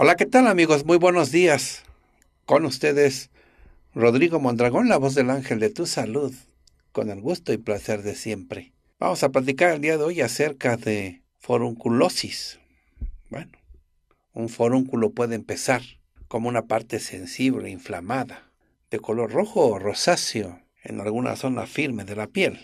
Hola, ¿qué tal amigos? Muy buenos días. Con ustedes, Rodrigo Mondragón, la voz del ángel de tu salud, con el gusto y placer de siempre. Vamos a platicar el día de hoy acerca de forunculosis. Bueno, un forúnculo puede empezar como una parte sensible, inflamada, de color rojo o rosáceo en alguna zona firme de la piel.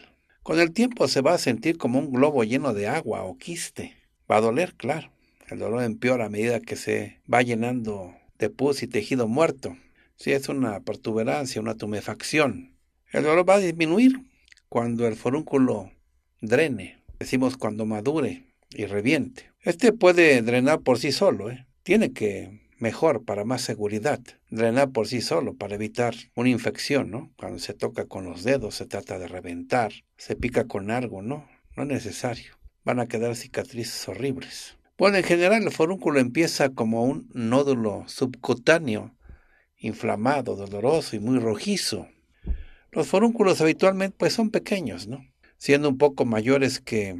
Con el tiempo se va a sentir como un globo lleno de agua o quiste. Va a doler, claro el dolor empeora a medida que se va llenando de pus y tejido muerto. Si es una protuberancia, una tumefacción, el dolor va a disminuir cuando el forúnculo drene, decimos cuando madure y reviente. Este puede drenar por sí solo, ¿eh? tiene que mejor para más seguridad, drenar por sí solo para evitar una infección, Cuando se toca con los dedos, se trata de reventar, se pica con algo, ¿no? No es necesario. Van a quedar cicatrices horribles. Bueno, en general el forúnculo empieza como un nódulo subcutáneo, inflamado, doloroso y muy rojizo. Los forúnculos habitualmente pues son pequeños, ¿no? Siendo un poco mayores que,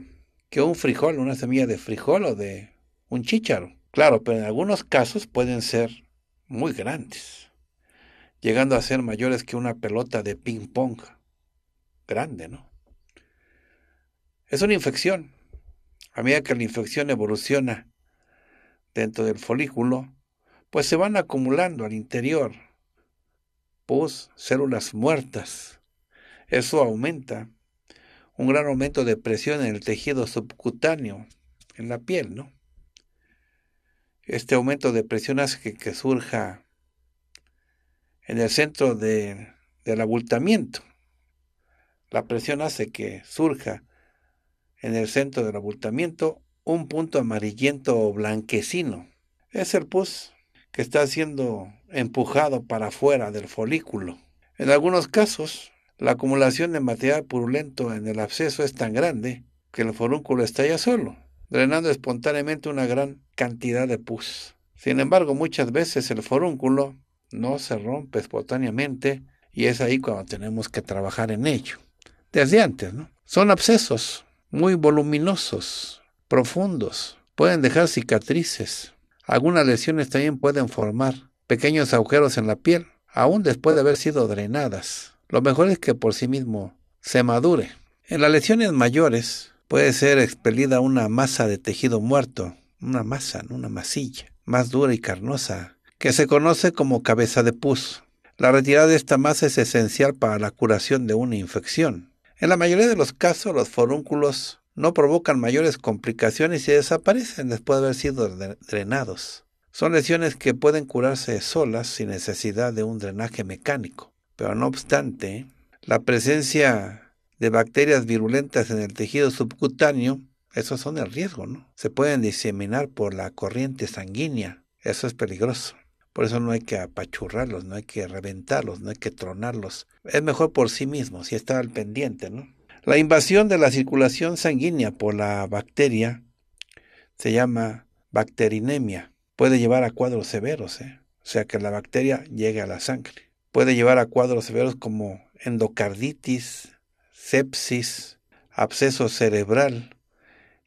un frijol, una semilla de frijol o de un chícharo. Claro, pero en algunos casos pueden ser muy grandes, llegando a ser mayores que una pelota de ping pong. Grande, ¿no? Es una infección a medida que la infección evoluciona dentro del folículo, pues se van acumulando al interior pus, células muertas. Eso aumenta un gran aumento de presión en el tejido subcutáneo, en la piel, ¿no? Este aumento de presión hace que, surja en el centro del abultamiento. La presión hace que surja en el centro del abultamiento un punto amarillento o blanquecino. Es el pus que está siendo empujado para afuera del folículo. En algunos casos, la acumulación de material purulento en el absceso es tan grande que el folículo estalla solo, drenando espontáneamente una gran cantidad de pus. Sin embargo, muchas veces el forúnculo no se rompe espontáneamente y es ahí cuando tenemos que trabajar en ello. Desde antes, ¿no? Son abscesos muy voluminosos, profundos, pueden dejar cicatrices. Algunas lesiones también pueden formar pequeños agujeros en la piel, aún después de haber sido drenadas. Lo mejor es que por sí mismo se madure. En las lesiones mayores puede ser expelida una masa de tejido muerto, una masa, una masilla, más dura y carnosa, que se conoce como cabeza de pus. La retirada de esta masa es esencial para la curación de una infección. En la mayoría de los casos, los forúnculos no provocan mayores complicaciones y desaparecen después de haber sido drenados. Son lesiones que pueden curarse solas sin necesidad de un drenaje mecánico. Pero no obstante, la presencia de bacterias virulentas en el tejido subcutáneo, esos son el riesgo, ¿no? Se pueden diseminar por la corriente sanguínea. Eso es peligroso. Por eso no hay que apachurrarlos, no hay que reventarlos, no hay que tronarlos. Es mejor por sí mismo, si está al pendiente, ¿no? La invasión de la circulación sanguínea por la bacteria se llama bacterinemia. Puede llevar a cuadros severos, ¿eh? o sea que la bacteria llegue a la sangre. Puede llevar a cuadros severos como endocarditis, sepsis, absceso cerebral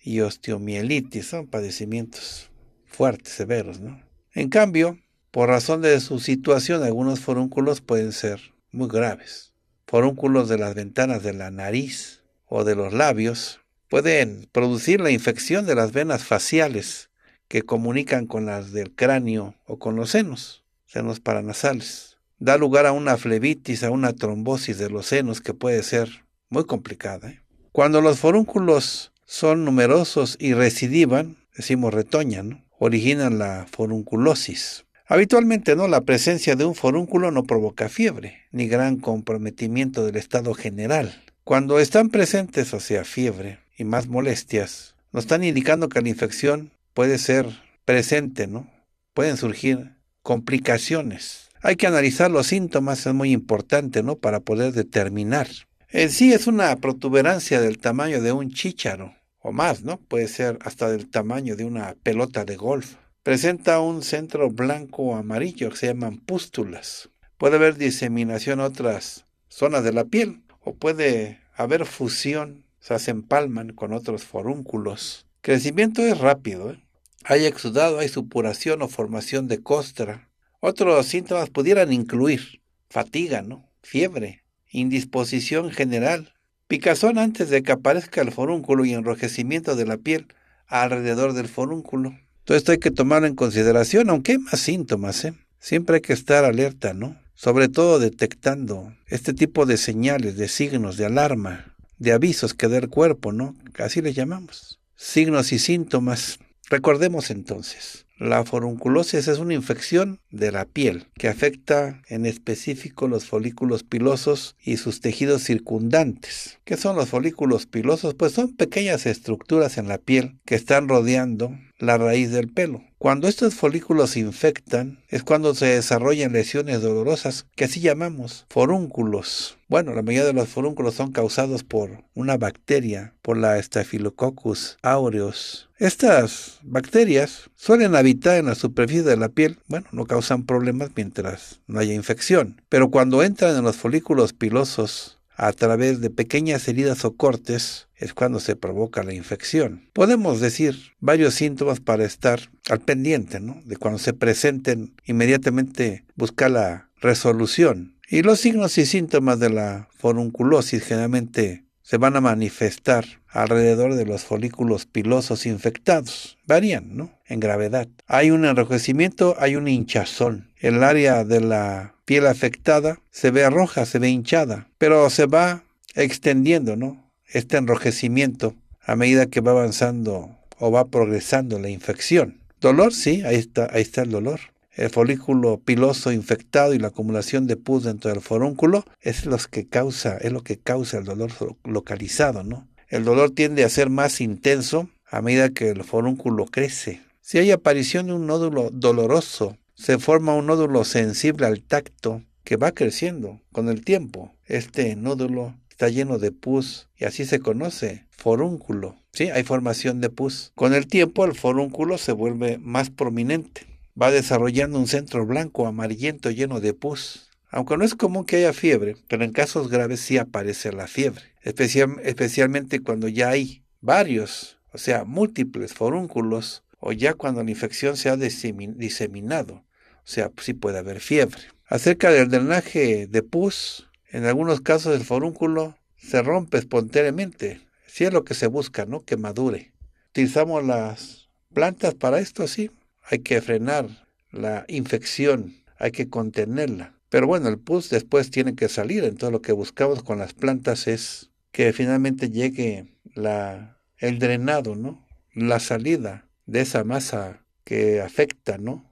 y osteomielitis. Son padecimientos fuertes, severos, ¿no? En cambio, por razón de su situación, algunos forúnculos pueden ser muy graves. Forúnculos de las ventanas de la nariz o de los labios pueden producir la infección de las venas faciales que comunican con las del cráneo o con los senos, senos paranasales. Da lugar a una flebitis, a una trombosis de los senos que puede ser muy complicada. ¿eh? Cuando los forúnculos son numerosos y recidivan, decimos retoñan, originan la forunculosis. Habitualmente no, la presencia de un forúnculo no provoca fiebre, ni gran comprometimiento del estado general. Cuando están presentes, o sea, fiebre y más molestias, nos están indicando que la infección puede ser presente, ¿no? Pueden surgir complicaciones. Hay que analizar los síntomas, es muy importante, ¿no? Para poder determinar. En sí es una protuberancia del tamaño de un chícharo, o más, ¿no? Puede ser hasta del tamaño de una pelota de golf. Presenta un centro blanco o amarillo que se llaman pústulas. Puede haber diseminación a otras zonas de la piel o puede haber fusión, o se empalman con otros forúnculos. Crecimiento es rápido. ¿eh? Hay exudado, hay supuración o formación de costra. Otros síntomas pudieran incluir fatiga, fiebre, indisposición general, picazón antes de que aparezca el forúnculo y enrojecimiento de la piel alrededor del forúnculo. Todo esto hay que tomarlo en consideración, aunque hay más síntomas, ¿eh? Siempre hay que estar alerta, ¿no? Sobre todo detectando este tipo de señales, de signos, de alarma, de avisos que da el cuerpo, ¿no? Así les llamamos. Signos y síntomas. Recordemos entonces, la forunculosis es una infección de la piel que afecta en específico los folículos pilosos y sus tejidos circundantes. ¿Qué son los folículos pilosos? Pues son pequeñas estructuras en la piel que están rodeando la raíz del pelo. Cuando estos folículos se infectan es cuando se desarrollan lesiones dolorosas que así llamamos forúnculos. Bueno, la mayoría de los forúnculos son causados por una bacteria, por la Staphylococcus aureus. Estas bacterias suelen habitar en la superficie de la piel, bueno, no causan problemas mientras no haya infección, pero cuando entran en los folículos pilosos a través de pequeñas heridas o cortes es cuando se provoca la infección. Podemos decir varios síntomas para estar al pendiente, ¿no? De cuando se presenten, inmediatamente buscar la resolución. Y los signos y síntomas de la forunculosis generalmente se van a manifestar alrededor de los folículos pilosos infectados. Varían, ¿no? En gravedad. Hay un enrojecimiento, hay un hinchazón. El área de la piel afectada, se ve roja, se ve hinchada, pero se va extendiendo, ¿no? Este enrojecimiento a medida que va avanzando o va progresando la infección. Dolor, sí, ahí está, ahí está el dolor. El folículo piloso infectado y la acumulación de pus dentro del forúnculo es lo que causa, es lo que causa el dolor localizado, ¿no? El dolor tiende a ser más intenso a medida que el forúnculo crece. Si hay aparición de un nódulo doloroso se forma un nódulo sensible al tacto que va creciendo con el tiempo. Este nódulo está lleno de pus y así se conoce, forúnculo. Sí, hay formación de pus. Con el tiempo el forúnculo se vuelve más prominente. Va desarrollando un centro blanco amarillento lleno de pus. Aunque no es común que haya fiebre, pero en casos graves sí aparece la fiebre, especialmente cuando ya hay varios, o sea, múltiples forúnculos, o ya cuando la infección se ha diseminado. O sea, sí puede haber fiebre. Acerca del drenaje de pus, en algunos casos el forúnculo se rompe espontáneamente. Si sí es lo que se busca, ¿no? Que madure. Utilizamos las plantas para esto, sí. Hay que frenar la infección, hay que contenerla. Pero bueno, el pus después tiene que salir, entonces lo que buscamos con las plantas es que finalmente llegue la, el drenado, ¿no? La salida de esa masa que afecta, ¿no?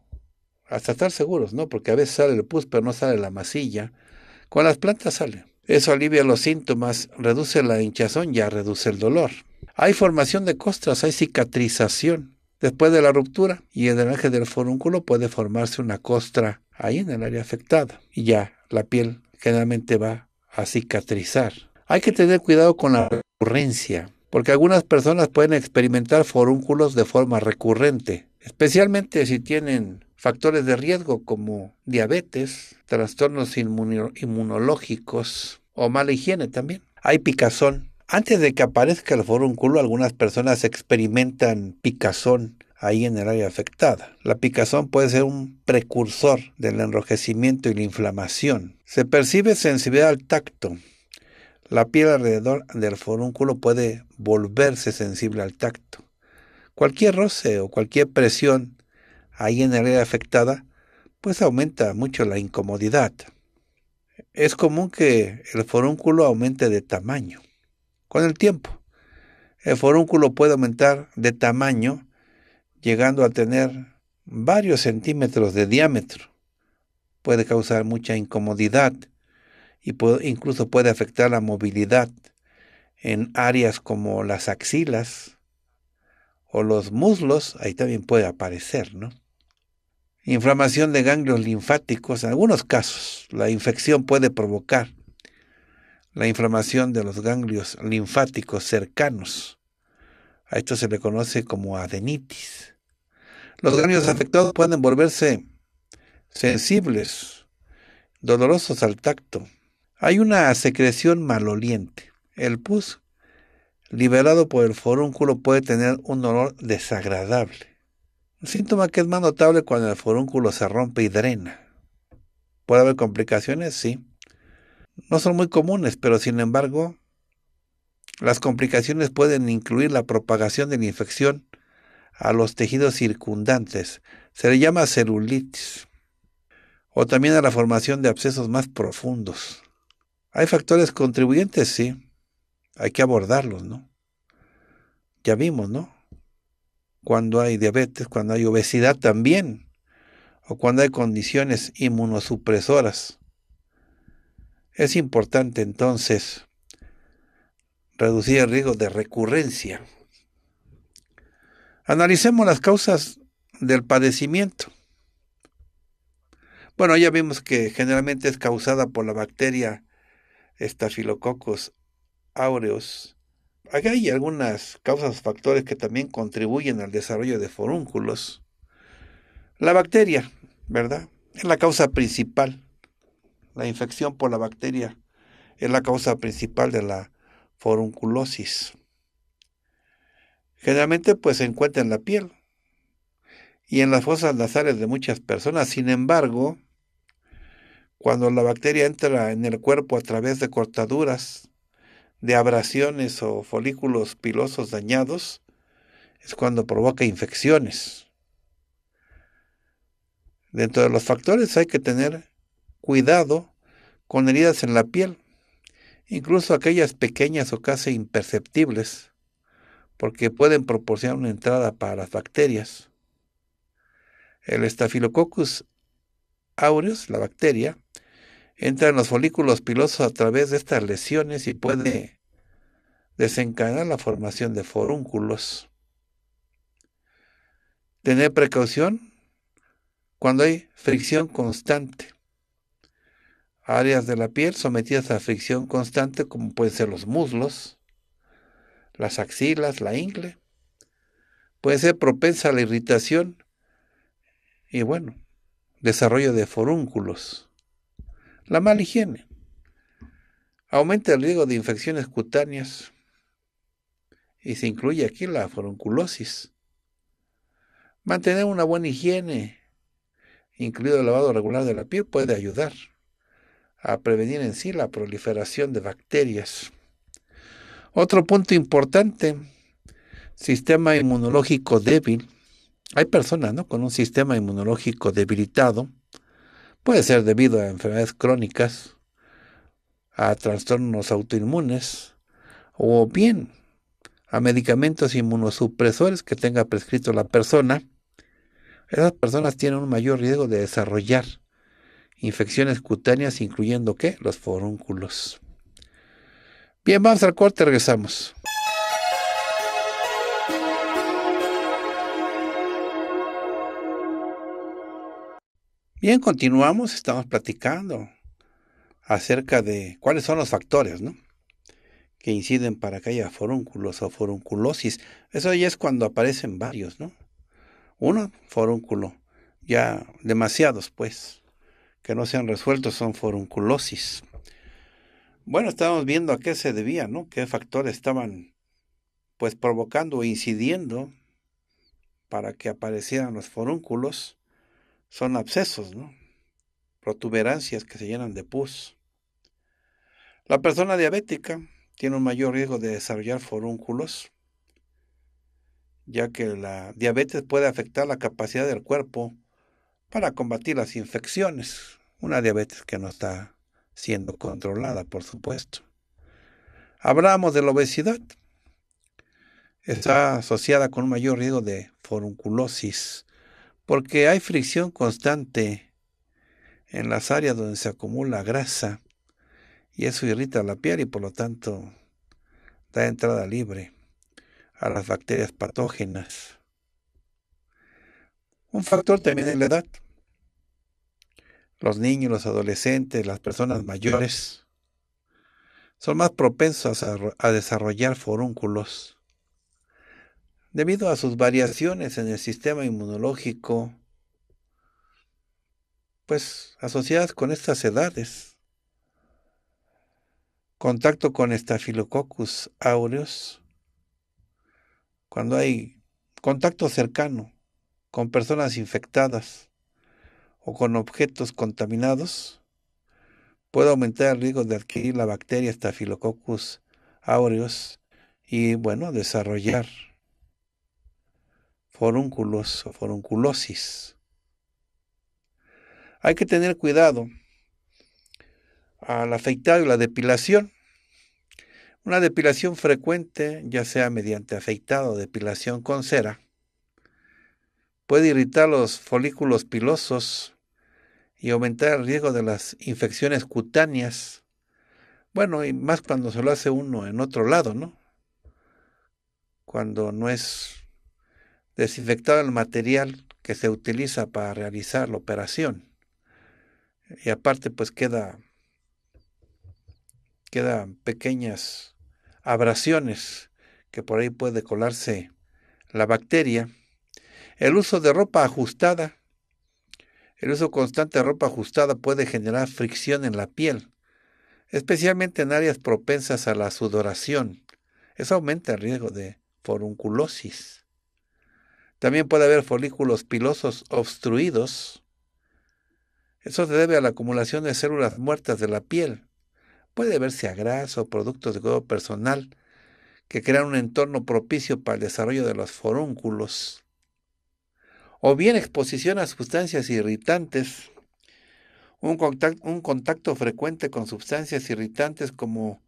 hasta estar seguros, ¿no? Porque a veces sale el pus, pero no sale la masilla. Con las plantas sale. Eso alivia los síntomas, reduce la hinchazón, ya reduce el dolor. Hay formación de costras, hay cicatrización. Después de la ruptura y el drenaje del forúnculo puede formarse una costra ahí en el área afectada y ya la piel generalmente va a cicatrizar. Hay que tener cuidado con la recurrencia, porque algunas personas pueden experimentar forúnculos de forma recurrente, especialmente si tienen factores de riesgo como diabetes, trastornos inmunológicos o mala higiene también. Hay picazón. Antes de que aparezca el forúnculo, algunas personas experimentan picazón ahí en el área afectada. La picazón puede ser un precursor del enrojecimiento y la inflamación. Se percibe sensibilidad al tacto. La piel alrededor del forúnculo puede volverse sensible al tacto. Cualquier roce o cualquier presión ahí en el área afectada, pues aumenta mucho la incomodidad. Es común que el forúnculo aumente de tamaño con el tiempo. El forúnculo puede aumentar de tamaño llegando a tener varios centímetros de diámetro. Puede causar mucha incomodidad y incluso puede afectar la movilidad en áreas como las axilas o los muslos. Ahí también puede aparecer, ¿no? inflamación de ganglios linfáticos, en algunos casos la infección puede provocar la inflamación de los ganglios linfáticos cercanos. A esto se le conoce como adenitis. Los ganglios afectados pueden volverse sensibles, dolorosos al tacto. Hay una secreción maloliente. El pus liberado por el forúnculo puede tener un olor desagradable. Síntoma que es más notable cuando el forúnculo se rompe y drena. ¿Puede haber complicaciones? Sí. No son muy comunes, pero sin embargo, las complicaciones pueden incluir la propagación de la infección a los tejidos circundantes. Se le llama celulitis. O también a la formación de abscesos más profundos. ¿Hay factores contribuyentes? Sí. Hay que abordarlos, ¿no? Ya vimos, ¿no? cuando hay diabetes, cuando hay obesidad también, o cuando hay condiciones inmunosupresoras. Es importante entonces reducir el riesgo de recurrencia. Analicemos las causas del padecimiento. Bueno, ya vimos que generalmente es causada por la bacteria Staphylococcus aureus Acá hay algunas causas factores que también contribuyen al desarrollo de forúnculos. La bacteria, ¿verdad? Es la causa principal. La infección por la bacteria es la causa principal de la forunculosis. Generalmente pues se encuentra en la piel y en las fosas nasales de muchas personas. Sin embargo, cuando la bacteria entra en el cuerpo a través de cortaduras, de abrasiones o folículos pilosos dañados es cuando provoca infecciones. Dentro de los factores hay que tener cuidado con heridas en la piel, incluso aquellas pequeñas o casi imperceptibles, porque pueden proporcionar una entrada para las bacterias. El Staphylococcus aureus, la bacteria, entra en los folículos pilosos a través de estas lesiones y puede desencadena la formación de forúnculos. Tener precaución cuando hay fricción constante. Áreas de la piel sometidas a fricción constante como pueden ser los muslos, las axilas, la ingle. Puede ser propensa a la irritación y bueno, desarrollo de forúnculos. La mala higiene. Aumenta el riesgo de infecciones cutáneas, y se incluye aquí la foronculosis. Mantener una buena higiene, incluido el lavado regular de la piel, puede ayudar a prevenir en sí la proliferación de bacterias. Otro punto importante, sistema inmunológico débil. Hay personas con un sistema inmunológico debilitado. Puede ser debido a enfermedades crónicas, a trastornos autoinmunes o bien a medicamentos inmunosupresores que tenga prescrito la persona, esas personas tienen un mayor riesgo de desarrollar infecciones cutáneas, incluyendo ¿qué? Los forúnculos. Bien, vamos al corte, regresamos. Bien, continuamos, estamos platicando acerca de cuáles son los factores, ¿no? que inciden para que haya forúnculos o forunculosis. Eso ya es cuando aparecen varios, ¿no? Uno, forúnculo. Ya demasiados, pues, que no se han resuelto son forunculosis. Bueno, estábamos viendo a qué se debía, ¿no? Qué factores estaban, pues, provocando o incidiendo para que aparecieran los forúnculos. Son abscesos, ¿no? Protuberancias que se llenan de pus. La persona diabética tiene un mayor riesgo de desarrollar forúnculos, ya que la diabetes puede afectar la capacidad del cuerpo para combatir las infecciones, una diabetes que no está siendo controlada, por supuesto. Hablamos de la obesidad. Está asociada con un mayor riesgo de forunculosis, porque hay fricción constante en las áreas donde se acumula grasa y eso irrita la piel y por lo tanto da entrada libre a las bacterias patógenas. Un factor también es la edad. Los niños, los adolescentes, las personas mayores son más propensos a, a desarrollar forúnculos debido a sus variaciones en el sistema inmunológico, pues asociadas con estas edades contacto con Staphylococcus aureus, cuando hay contacto cercano con personas infectadas o con objetos contaminados, puede aumentar el riesgo de adquirir la bacteria Staphylococcus aureus y, bueno, desarrollar forúnculos o forunculosis. Hay que tener cuidado al afeitado y la depilación. Una depilación frecuente, ya sea mediante afeitado o depilación con cera, puede irritar los folículos pilosos y aumentar el riesgo de las infecciones cutáneas. Bueno, y más cuando se lo hace uno en otro lado, ¿no? Cuando no es desinfectado el material que se utiliza para realizar la operación. Y aparte, pues queda quedan pequeñas abrasiones que por ahí puede colarse la bacteria. El uso de ropa ajustada, el uso constante de ropa ajustada puede generar fricción en la piel, especialmente en áreas propensas a la sudoración. Eso aumenta el riesgo de forunculosis. También puede haber folículos pilosos obstruidos. Eso se debe a la acumulación de células muertas de la piel, Puede verse a grasa o productos de cuidado personal que crean un entorno propicio para el desarrollo de los forúnculos. O bien exposición a sustancias irritantes. un contacto frecuente con sustancias irritantes como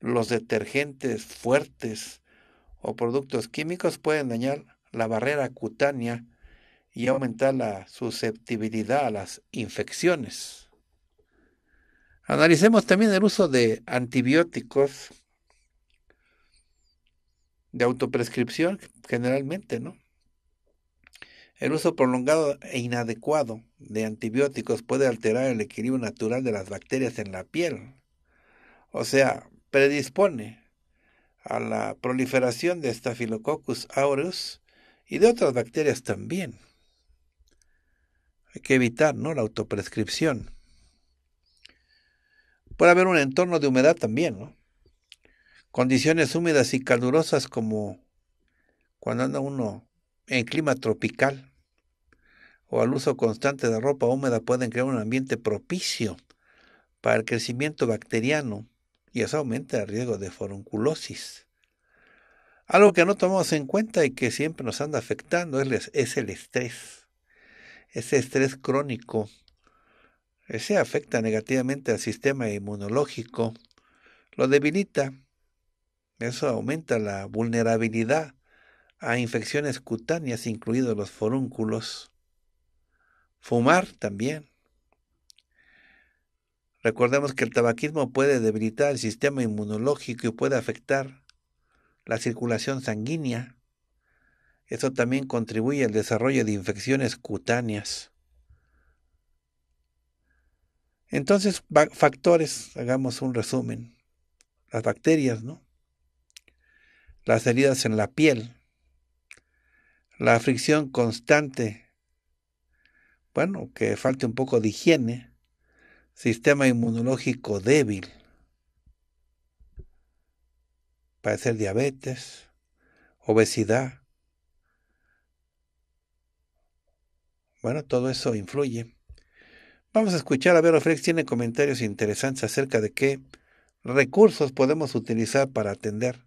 los detergentes fuertes o productos químicos pueden dañar la barrera cutánea y aumentar la susceptibilidad a las infecciones. Analicemos también el uso de antibióticos de autoprescripción generalmente, ¿no? El uso prolongado e inadecuado de antibióticos puede alterar el equilibrio natural de las bacterias en la piel. O sea, predispone a la proliferación de Staphylococcus aureus y de otras bacterias también. Hay que evitar, ¿no? La autoprescripción. Puede haber un entorno de humedad también, ¿no? Condiciones húmedas y calurosas como cuando anda uno en clima tropical o al uso constante de ropa húmeda pueden crear un ambiente propicio para el crecimiento bacteriano y eso aumenta el riesgo de forunculosis. Algo que no tomamos en cuenta y que siempre nos anda afectando es, es el estrés. Ese estrés crónico ese afecta negativamente al sistema inmunológico, lo debilita. Eso aumenta la vulnerabilidad a infecciones cutáneas, incluidos los forúnculos. Fumar también. Recordemos que el tabaquismo puede debilitar el sistema inmunológico y puede afectar la circulación sanguínea. Eso también contribuye al desarrollo de infecciones cutáneas. Entonces, factores, hagamos un resumen. Las bacterias, ¿no? Las heridas en la piel, la fricción constante, bueno, que falte un poco de higiene, sistema inmunológico débil, padecer diabetes, obesidad. Bueno, todo eso influye. Vamos a escuchar a Vero Frex, tiene comentarios interesantes acerca de qué recursos podemos utilizar para atender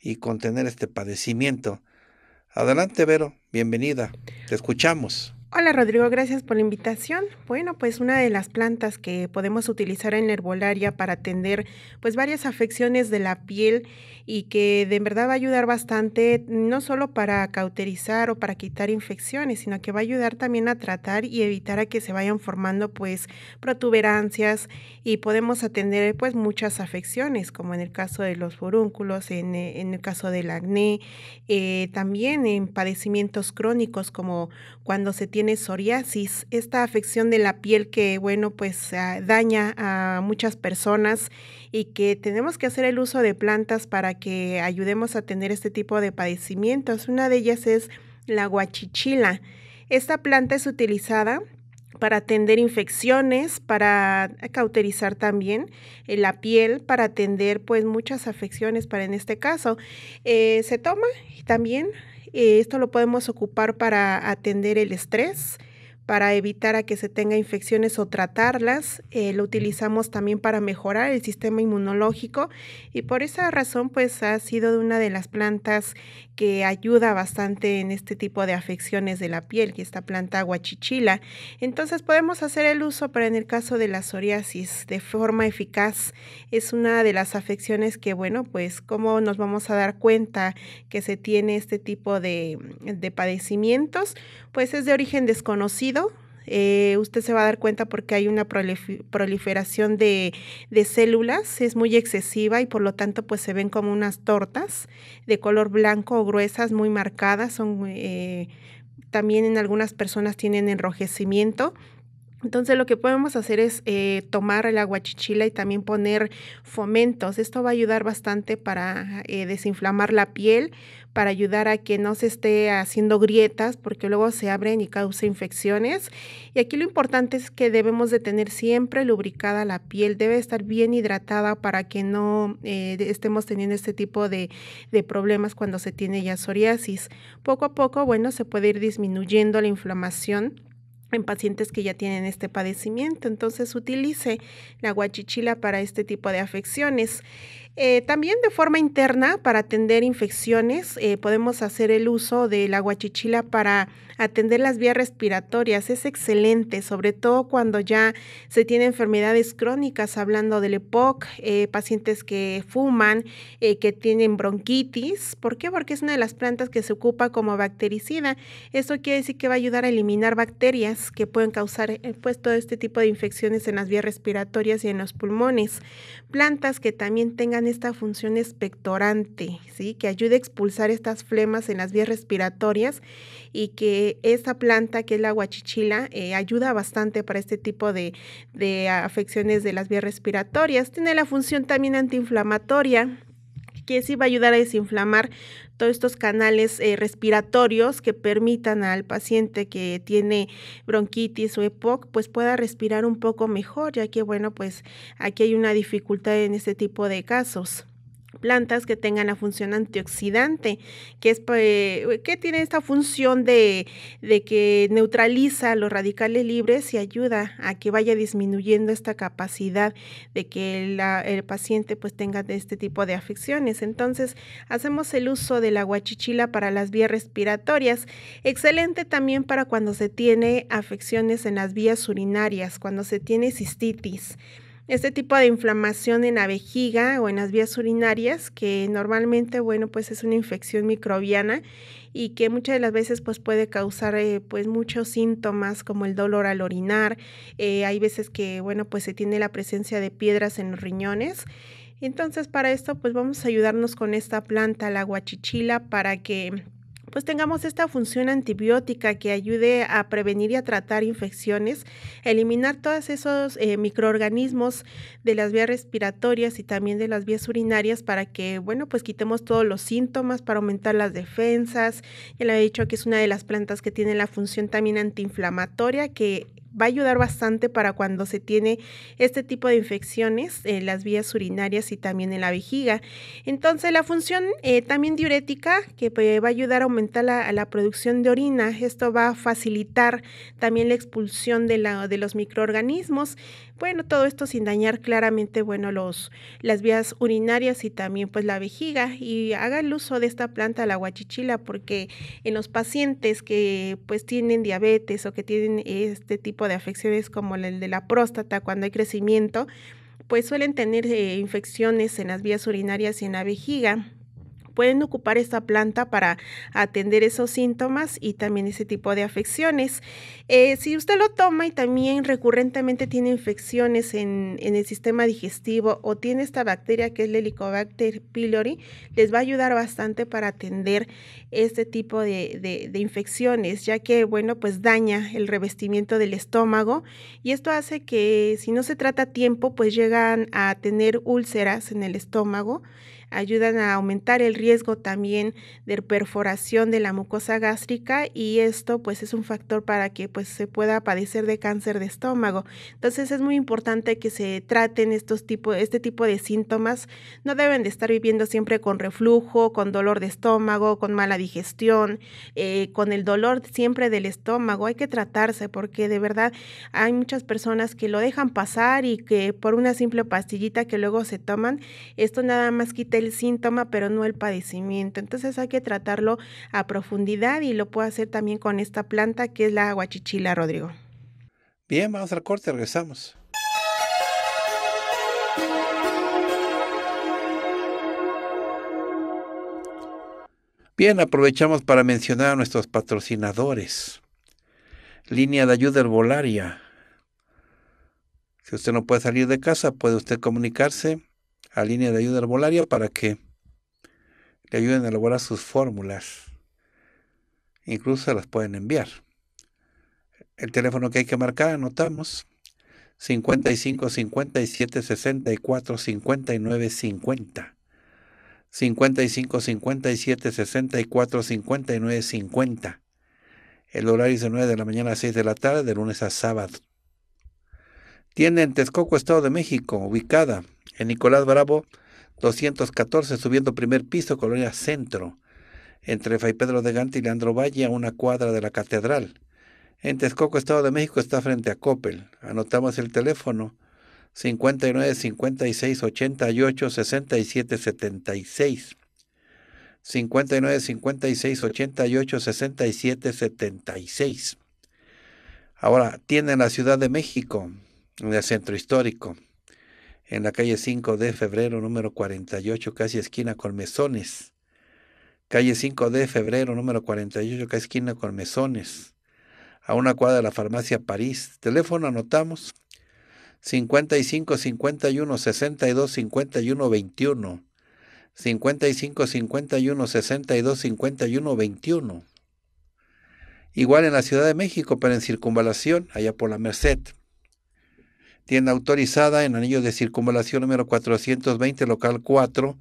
y contener este padecimiento. Adelante, Vero, bienvenida, te escuchamos. Hola Rodrigo, gracias por la invitación. Bueno, pues una de las plantas que podemos utilizar en herbolaria para atender pues varias afecciones de la piel y que de verdad va a ayudar bastante, no solo para cauterizar o para quitar infecciones, sino que va a ayudar también a tratar y evitar a que se vayan formando pues protuberancias y podemos atender pues muchas afecciones, como en el caso de los forúnculos, eh, en, el caso del acné, eh, también en padecimientos crónicos como cuando se tiene psoriasis, esta afección de la piel que bueno pues daña a muchas personas y que tenemos que hacer el uso de plantas para que ayudemos a tener este tipo de padecimientos. Una de ellas es la guachichila. Esta planta es utilizada para atender infecciones, para cauterizar también eh, la piel, para atender pues muchas afecciones, para en este caso eh, se toma y también eh, esto lo podemos ocupar para atender el estrés, para evitar a que se tenga infecciones o tratarlas. Eh, lo utilizamos también para mejorar el sistema inmunológico y por esa razón pues ha sido una de las plantas que ayuda bastante en este tipo de afecciones de la piel, que esta planta guachichila. Entonces podemos hacer el uso, para en el caso de la psoriasis de forma eficaz es una de las afecciones que bueno pues cómo nos vamos a dar cuenta que se tiene este tipo de padecimientos, pues es de origen desconocido eh, usted se va a dar cuenta porque hay una proliferación de, células, es muy excesiva y por lo tanto pues se ven como unas tortas de color blanco o gruesas, muy marcadas, son, eh, también en algunas personas tienen enrojecimiento entonces lo que podemos hacer es eh, tomar el agua chichila y también poner fomentos. Esto va a ayudar bastante para eh, desinflamar la piel, para ayudar a que no se esté haciendo grietas porque luego se abren y causa infecciones. Y aquí lo importante es que debemos de tener siempre lubricada la piel, debe estar bien hidratada para que no eh, estemos teniendo este tipo de, de problemas cuando se tiene ya psoriasis. Poco a poco, bueno, se puede ir disminuyendo la inflamación en pacientes que ya tienen este padecimiento. Entonces utilice la guachichila para este tipo de afecciones. Eh, también de forma interna, para atender infecciones, eh, podemos hacer el uso de la guachichila para atender las vías respiratorias es excelente, sobre todo cuando ya se tiene enfermedades crónicas, hablando del EPOC, eh, pacientes que fuman, eh, que tienen bronquitis. ¿Por qué? Porque es una de las plantas que se ocupa como bactericida. Eso quiere decir que va a ayudar a eliminar bacterias que pueden causar eh, pues, todo este tipo de infecciones en las vías respiratorias y en los pulmones. Plantas que también tengan esta función expectorante, ¿sí? que ayude a expulsar estas flemas en las vías respiratorias y que esta planta, que es la guachichila, eh, ayuda bastante para este tipo de, afecciones de las vías respiratorias. Tiene la función también antiinflamatoria que sí va a ayudar a desinflamar todos estos canales eh, respiratorios que permitan al paciente que tiene bronquitis o EPOC, pues pueda respirar un poco mejor, ya que bueno, pues aquí hay una dificultad en este tipo de casos plantas que tengan la función antioxidante, que, es, pues, que tiene esta función de, que neutraliza los radicales libres y ayuda a que vaya disminuyendo esta capacidad de que el paciente pues tenga este tipo de afecciones. Entonces, hacemos el uso de la guachichila para las vías respiratorias. Excelente también para cuando se tiene afecciones en las vías urinarias, cuando se tiene cistitis este tipo de inflamación en la vejiga o en las vías urinarias, que normalmente, bueno, pues es una infección microbiana y que muchas de las veces pues puede causar eh, pues muchos síntomas como el dolor al orinar, eh, hay veces que, bueno, pues se tiene la presencia de piedras en los riñones. Entonces, para esto, pues vamos a ayudarnos con esta planta, la guachichila, para que pues tengamos esta función antibiótica que ayude a prevenir y a tratar infecciones, eliminar todos esos eh, microorganismos de las vías respiratorias y también de las vías urinarias para que, bueno, pues quitemos todos los síntomas para aumentar las defensas. Ya le he dicho que es una de las plantas que tiene la función también antiinflamatoria que va a ayudar bastante para cuando se tiene este tipo de infecciones en las vías urinarias y también en la vejiga. Entonces, la función eh, también diurética que pues, va a ayudar a aumentar la, la, producción de orina. Esto va a facilitar también la expulsión de, de los microorganismos. Bueno, todo esto sin dañar claramente, bueno, los, las vías urinarias y también pues la vejiga y haga el uso de esta planta, la guachichila, porque en los pacientes que pues tienen diabetes o que tienen este tipo de afecciones como el de la próstata cuando hay crecimiento, pues suelen tener eh, infecciones en las vías urinarias y en la vejiga pueden ocupar esta planta para atender esos síntomas y también ese tipo de afecciones. Eh, si usted lo toma y también recurrentemente tiene infecciones en, el sistema digestivo o tiene esta bacteria que es la Helicobacter pylori, les va a ayudar bastante para atender este tipo de, de infecciones, ya que, bueno, pues daña el revestimiento del estómago y esto hace que si no se trata a tiempo, pues llegan a tener úlceras en el estómago ayudan a aumentar el riesgo también de perforación de la mucosa gástrica y esto pues es un factor para que pues se pueda padecer de cáncer de estómago. Entonces es muy importante que se traten estos tipo, este tipo de síntomas. No deben de estar viviendo siempre con reflujo, con dolor de estómago, con mala digestión, eh, con el dolor siempre del estómago. Hay que tratarse porque de verdad hay muchas personas que lo dejan pasar y que por una simple pastillita que luego se toman, esto nada más quita el síntoma, pero no el padecimiento. Entonces hay que tratarlo a profundidad y lo puedo hacer también con esta planta que es la aguachichila, Rodrigo. Bien, vamos al corte, regresamos. Bien, aprovechamos para mencionar a nuestros patrocinadores. Línea de ayuda herbolaria. Si usted no puede salir de casa, puede usted comunicarse a línea de ayuda herbolaria para que le ayuden a elaborar sus fórmulas. Incluso las pueden enviar. El teléfono que hay que marcar, anotamos, 55 57 64 59 50. 55 57 64 59 50. El horario es de 9 de la mañana a 6 de la tarde, de lunes a sábado. Tiene en Texcoco, Estado de México, ubicada en Nicolás Bravo, 214, subiendo primer piso, Colonia Centro. Entre Fray Pedro de Gante y Leandro Valle, a una cuadra de la Catedral. En Texcoco, Estado de México, está frente a Coppel. Anotamos el teléfono 59 56 88 67 76. 59 56 88 67 76. Ahora, tiene en la Ciudad de México, en el centro histórico en la calle 5 de febrero número 48, casi esquina con mesones. Calle 5 de febrero número 48, casi esquina con mesones. A una cuadra de la farmacia París. Teléfono anotamos 55 51 62 51 21. 55 51 62 51 21. Igual en la Ciudad de México, pero en circunvalación, allá por la Merced tienda autorizada en anillo de circunvalación número 420, local 4,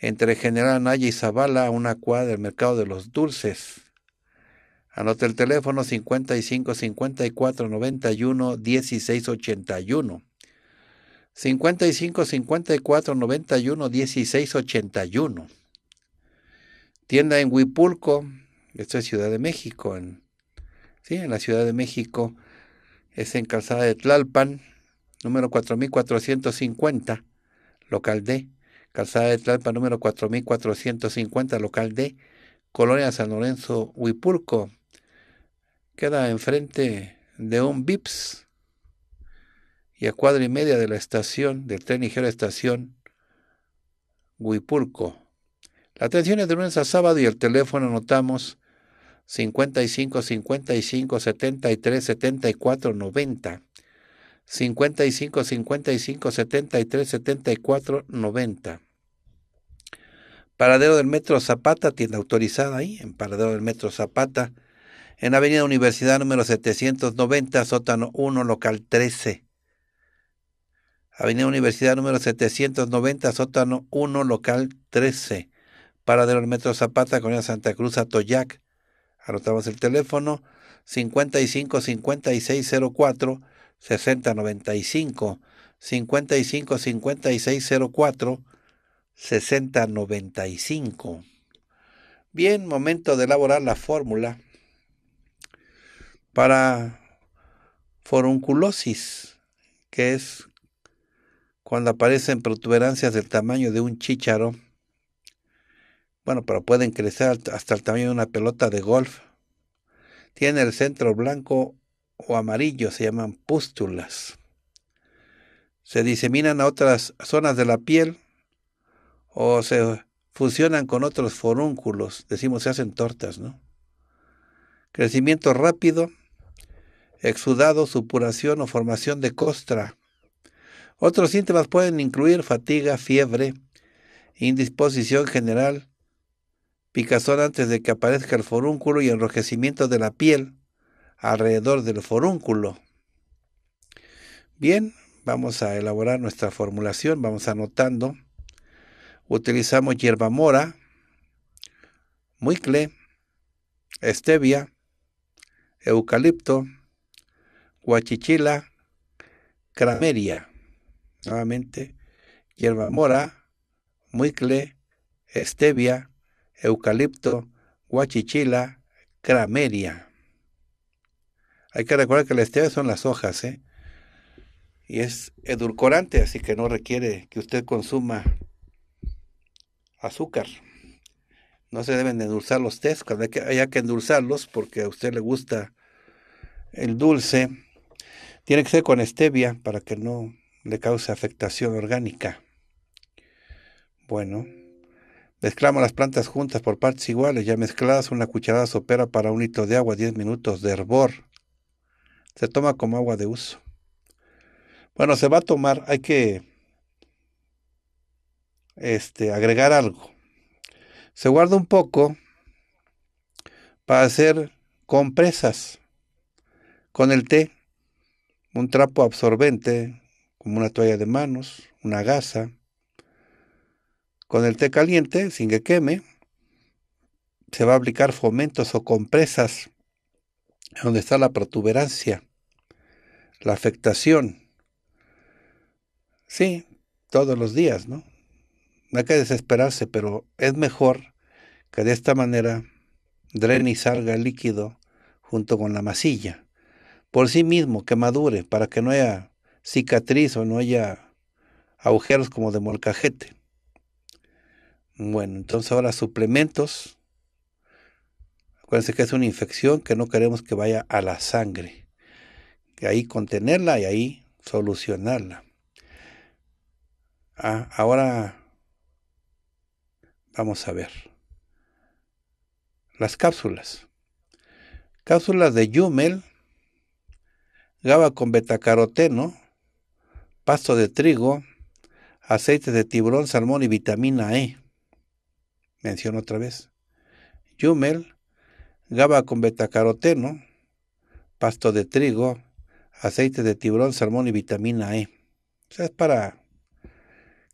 entre General Anaya y Zavala, a una cuadra del mercado de los dulces. Anota el teléfono 55 54 91 16 81. 55 54 91 16 81. Tienda en Huipulco, esto es Ciudad de México, en, sí, en la Ciudad de México, es en Calzada de Tlalpan, número 4450, local D. Calzada de Tlalpan, número 4450, local D. Colonia San Lorenzo, Huipulco. Queda enfrente de un BIPs y a cuadra y media de la estación, del tren ligero estación Huipulco. La atención es de lunes a sábado y el teléfono anotamos 55 55 73 74 90. 55 55 73 74 90. Paradero del Metro Zapata, tienda autorizada ahí, en Paradero del Metro Zapata, en Avenida Universidad número 790, sótano 1, local 13. Avenida Universidad número 790, sótano 1, local 13. Paradero del Metro Zapata, Colonia Santa Cruz, Atoyac. Anotamos el teléfono 55 5604 6095 55 5604 6095. Bien, momento de elaborar la fórmula para forunculosis, que es cuando aparecen protuberancias del tamaño de un chícharo. Bueno, pero pueden crecer hasta el tamaño de una pelota de golf. Tiene el centro blanco o amarillo, se llaman pústulas. Se diseminan a otras zonas de la piel o se fusionan con otros forúnculos, decimos se hacen tortas, ¿no? Crecimiento rápido, exudado, supuración o formación de costra. Otros síntomas pueden incluir fatiga, fiebre, indisposición general, picazón antes de que aparezca el forúnculo y enrojecimiento de la piel, alrededor del forúnculo. Bien, vamos a elaborar nuestra formulación, vamos anotando. Utilizamos hierba mora, muicle, stevia, eucalipto, guachichila, crameria. Nuevamente, hierba mora, muicle, stevia, eucalipto, guachichila, crameria. Hay que recordar que la stevia son las hojas, ¿eh? Y es edulcorante, así que no requiere que usted consuma azúcar. No se deben endulzar los test, cuando hay que, haya que endulzarlos porque a usted le gusta el dulce. Tiene que ser con stevia para que no le cause afectación orgánica. Bueno, mezclamos las plantas juntas por partes iguales, ya mezcladas una cucharada sopera para un litro de agua, 10 minutos de hervor se toma como agua de uso. Bueno, se va a tomar, hay que este, agregar algo. Se guarda un poco para hacer compresas con el té, un trapo absorbente, como una toalla de manos, una gasa, con el té caliente, sin que queme, se va a aplicar fomentos o compresas donde está la protuberancia la afectación. Sí, todos los días, ¿no? No hay que desesperarse, pero es mejor que de esta manera drene y salga el líquido junto con la masilla, por sí mismo, que madure, para que no haya cicatriz o no haya agujeros como de molcajete. Bueno, entonces ahora suplementos. Acuérdense que es una infección que no queremos que vaya a la sangre ahí contenerla y ahí solucionarla. Ah, ahora vamos a ver. Las cápsulas. Cápsulas de Yumel, GABA con betacaroteno, pasto de trigo, aceite de tiburón, salmón y vitamina E. Menciono otra vez. Yumel, GABA con betacaroteno, pasto de trigo, aceite de tiburón, salmón y vitamina E. es para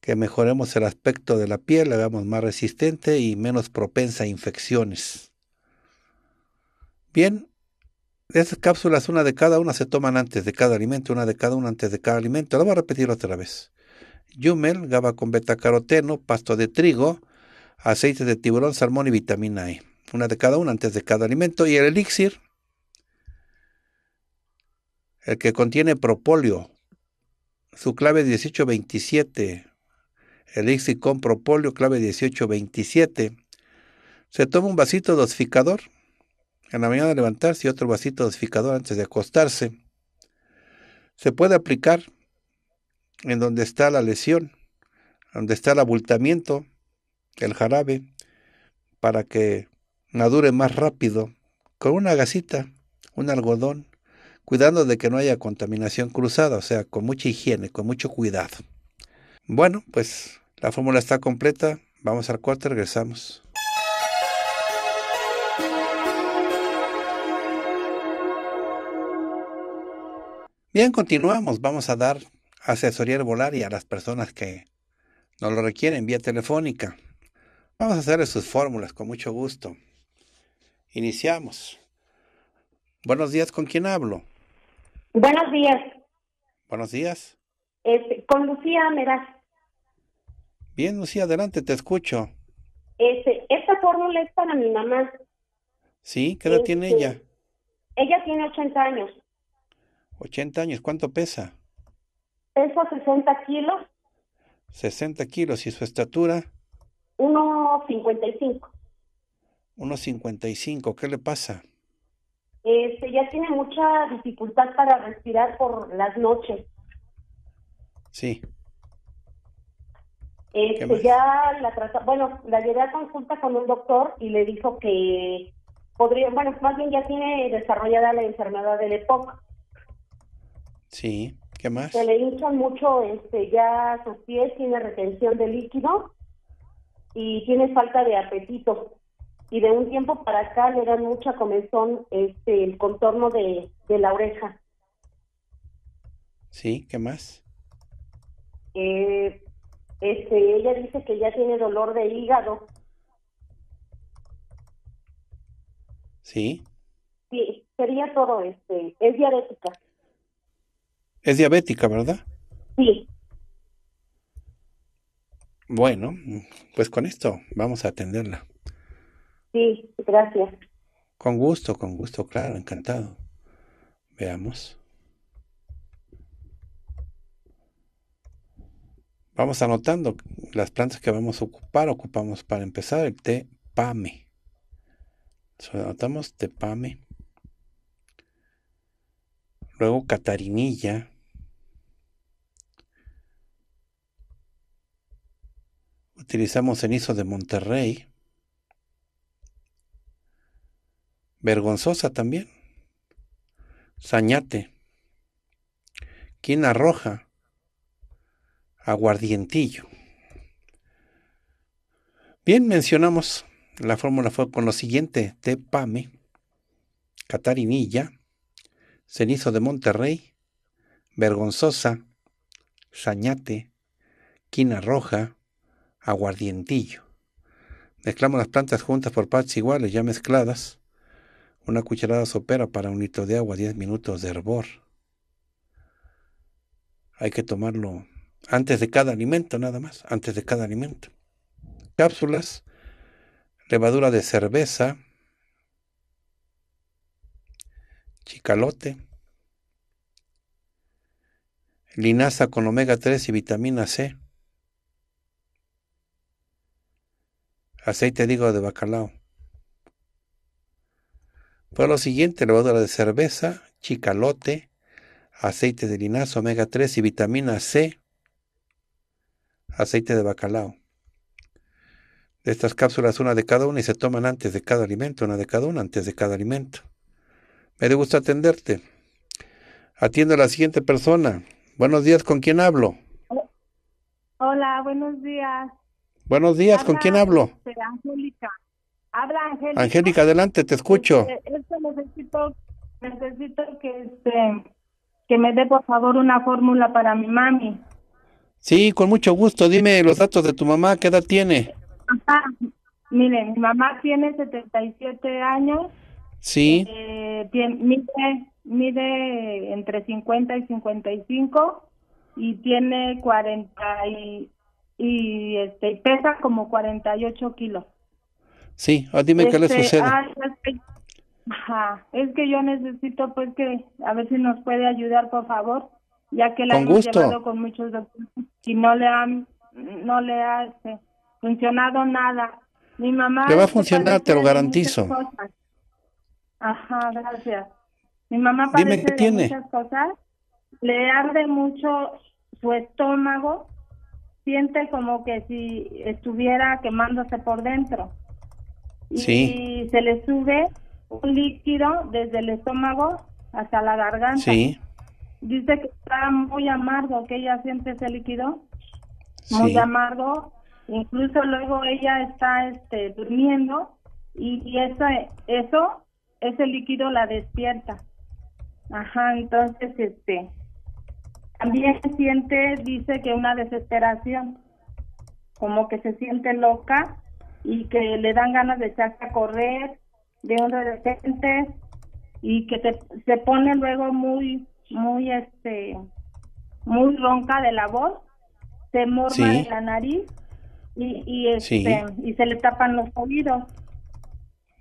que mejoremos el aspecto de la piel, la hagamos más resistente y menos propensa a infecciones. Bien, de esas cápsulas, una de cada una se toman antes de cada alimento, una de cada una antes de cada alimento. Lo voy a repetir otra vez. Yumel, GABA con betacaroteno, pasto de trigo, aceite de tiburón, salmón y vitamina E. Una de cada una antes de cada alimento. Y el elixir, el que contiene propóleo, su clave 1827, el con propóleo, clave 1827. Se toma un vasito dosificador en la mañana de levantarse y otro vasito dosificador antes de acostarse. Se puede aplicar en donde está la lesión, donde está el abultamiento, el jarabe, para que madure más rápido, con una gasita, un algodón, cuidando de que no haya contaminación cruzada, o sea, con mucha higiene, con mucho cuidado. Bueno, pues la fórmula está completa, vamos al corte, regresamos. Bien, continuamos. Vamos a dar asesoría y a las personas que nos lo requieren vía telefónica. Vamos a hacerle sus fórmulas con mucho gusto. Iniciamos. Buenos días, ¿con quién hablo? Buenos días. Buenos días. Este, con Lucía Meraz. Bien, Lucía, adelante, te escucho. Este, esta fórmula es para mi mamá. Sí, ¿qué edad tiene este, ella? Ella tiene 80 años. 80 años, ¿cuánto pesa? Pesa 60 kilos. 60 kilos, ¿y su estatura? 1,55. 1,55, ¿qué le pasa? este, ya tiene mucha dificultad para respirar por las noches. Sí. Este, ya la bueno, la llevé a consulta con un doctor y le dijo que podría, bueno, más bien ya tiene desarrollada la enfermedad del EPOC. Sí, ¿qué más? Se le hinchan mucho este, ya sus pies, tiene retención de líquido y tiene falta de apetito y de un tiempo para acá le dan mucha comezón este, el contorno de, la oreja. Sí, ¿qué más? Eh, este, ella dice que ya tiene dolor de hígado. Sí. Sí, sería todo, este, es diabética. Es diabética, ¿verdad? Sí. Bueno, pues con esto vamos a atenderla. Sí, gracias. Con gusto, con gusto, claro, encantado. Veamos. Vamos anotando las plantas que vamos a ocupar. Ocupamos para empezar el té pame. anotamos té pame. Luego catarinilla. Utilizamos cenizo de Monterrey. vergonzosa también. sañate, quina roja, aguardientillo. Bien, mencionamos, la fórmula fue con lo siguiente, tepame, catarinilla, cenizo de Monterrey, vergonzosa, sañate, quina roja, aguardientillo. Mezclamos las plantas juntas por partes iguales, ya mezcladas una cucharada sopera para un litro de agua, 10 minutos de hervor. Hay que tomarlo antes de cada alimento, nada más, antes de cada alimento. Cápsulas, levadura de cerveza, chicalote, linaza con omega 3 y vitamina C, aceite de hígado de bacalao. Para pues lo siguiente, levadura de cerveza, chicalote, aceite de linaza, omega 3 y vitamina C, aceite de bacalao. De estas cápsulas, una de cada una y se toman antes de cada alimento, una de cada una antes de cada alimento. Me gusta atenderte. Atiendo a la siguiente persona. Buenos días, ¿con quién hablo? Hola, buenos días. Buenos días, ¿con quién hablo? Este, Angélica. Habla Angélica. Angélica, adelante, te escucho. Este, necesito, necesito que este que me dé por favor una fórmula para mi mami. Sí, con mucho gusto. Dime los datos de tu mamá, ¿qué edad tiene? Miren, Mire, mi mamá tiene 77 años. Sí. Eh, mide, entre 50 y 55 y tiene 40 y, este pesa como 48 kilos. Sí, ah, dime qué le este, sucede. Ah, Ajá, es que yo necesito pues que a ver si nos puede ayudar, por favor, ya que la con hemos con muchos doctores y no le han no le ha este, funcionado nada. Mi mamá Te va a funcionar, te lo garantizo. Ajá, gracias. Mi mamá parece tiene. muchas cosas. Le arde mucho su estómago. Siente como que si estuviera quemándose por dentro. Y se le sube un líquido desde el estómago hasta la garganta. Sí. Dice que está muy amargo, que ella siente ese líquido muy amargo. Incluso luego ella está este, durmiendo y, eso, eso, ese líquido la despierta. Ajá, entonces este también siente, dice que una desesperación, como que se siente loca y que le dan ganas de echarse a correr de un adolescente y que se pone luego muy, muy, este, muy ronca de la voz, se morma en la nariz y, y, este, y se le tapan los oídos.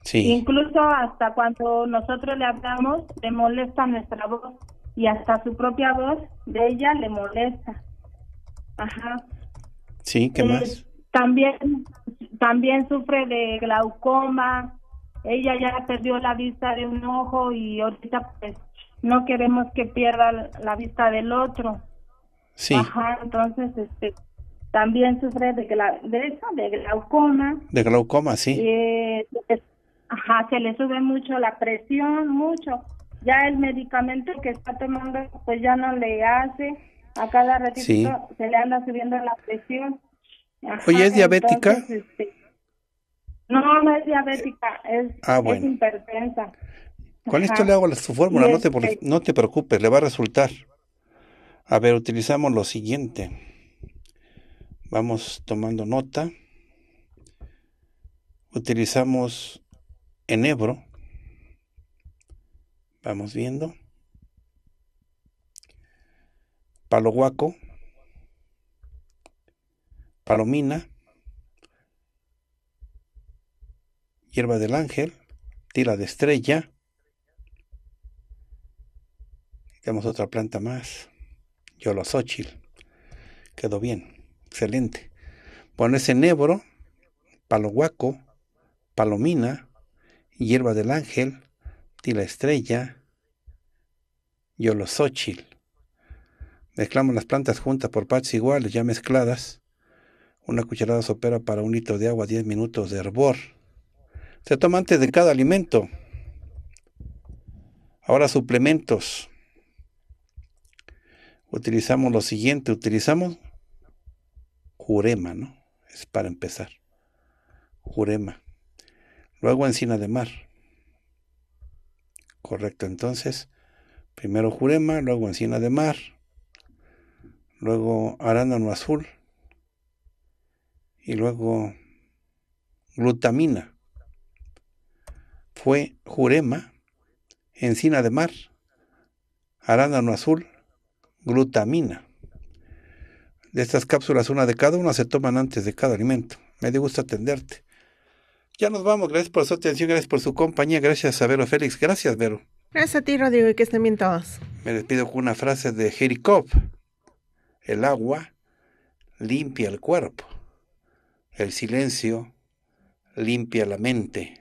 Sí. Incluso hasta cuando nosotros le hablamos, le molesta nuestra voz y hasta su propia voz de ella le molesta. Ajá. Sí, ¿qué eh, más? También, también sufre de glaucoma, ella ya perdió la vista de un ojo y ahorita pues no queremos que pierda la vista del otro. Sí. Ajá, entonces este también sufre de, gla de de glaucoma. De glaucoma, sí. Eh, ajá, se le sube mucho la presión, mucho. Ya el medicamento que está tomando pues ya no le hace. A cada ratito se le anda subiendo la presión. ¿es diabética? Sí. No, no es diabética, es, ah, Con esto le hago su fórmula, no te, este no te preocupes, le va a resultar. A ver, utilizamos lo siguiente. Vamos tomando nota. Utilizamos enebro. Vamos viendo. Palo guaco. Palomina. hierba del ángel, tila de estrella. Tenemos otra planta más, yolosóchil. Quedó bien, excelente. Ponemos en enebro, palo guaco, palomina, hierba del ángel, tila estrella, yolosóchil. Mezclamos las plantas juntas por partes iguales, ya mezcladas. Una cucharada sopera para un litro de agua, 10 minutos de hervor. Se toma antes de cada alimento. Ahora suplementos. Utilizamos lo siguiente, utilizamos jurema, ¿no? Es para empezar. Jurema. Luego encina de mar. Correcto, entonces, primero jurema, luego encina de mar, luego arándano azul y luego glutamina fue jurema, encina de mar, arándano azul, glutamina. De estas cápsulas, una de cada una se toman antes de cada alimento. Me dio gusto atenderte. Ya nos vamos. Gracias por su atención, gracias por su compañía. Gracias a Vero Félix. Gracias, Vero. Gracias a ti, Rodrigo, y que estén bien todos. Me despido con una frase de Jericho. El agua limpia el cuerpo. El silencio limpia la mente.